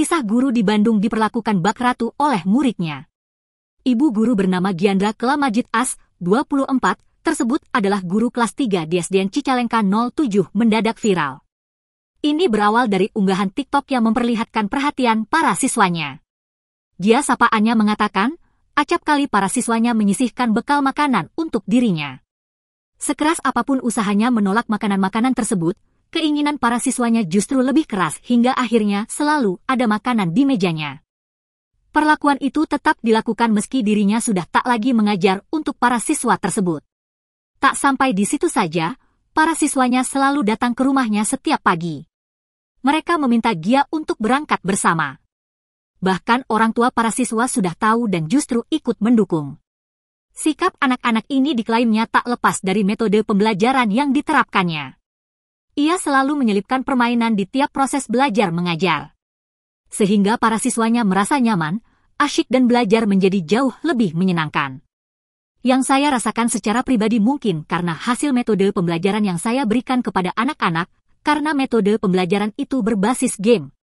kisah guru di Bandung diperlakukan bak ratu oleh muridnya. Ibu guru bernama Giandra Kelamajit As, 24, tersebut adalah guru kelas 3 di SDN Cicalengka 07 mendadak viral. Ini berawal dari unggahan TikTok yang memperlihatkan perhatian para siswanya. Dia sapaannya mengatakan, acap kali para siswanya menyisihkan bekal makanan untuk dirinya. Sekeras apapun usahanya menolak makanan-makanan tersebut, keinginan para siswanya justru lebih keras hingga akhirnya selalu ada makanan di mejanya. Perlakuan itu tetap dilakukan meski dirinya sudah tak lagi mengajar untuk para siswa tersebut. Tak sampai di situ saja, para siswanya selalu datang ke rumahnya setiap pagi. Mereka meminta Gia untuk berangkat bersama. Bahkan orang tua para siswa sudah tahu dan justru ikut mendukung. Sikap anak-anak ini diklaimnya tak lepas dari metode pembelajaran yang diterapkannya. Ia selalu menyelipkan permainan di tiap proses belajar mengajar. Sehingga para siswanya merasa nyaman, asyik dan belajar menjadi jauh lebih menyenangkan. Yang saya rasakan secara pribadi mungkin karena hasil metode pembelajaran yang saya berikan kepada anak-anak, karena metode pembelajaran itu berbasis game,